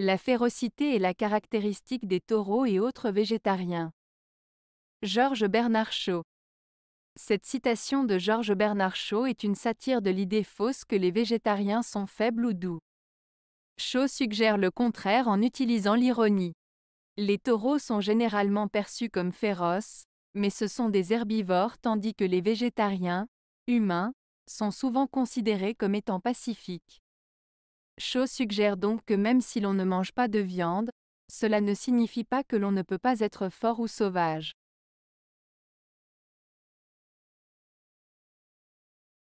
La férocité est la caractéristique des taureaux et autres végétariens. Georges Bernard Shaw Cette citation de Georges Bernard Shaw est une satire de l'idée fausse que les végétariens sont faibles ou doux. Shaw suggère le contraire en utilisant l'ironie. Les taureaux sont généralement perçus comme féroces, mais ce sont des herbivores tandis que les végétariens, humains, sont souvent considérés comme étant pacifiques. Shaw suggère donc que même si l'on ne mange pas de viande, cela ne signifie pas que l'on ne peut pas être fort ou sauvage.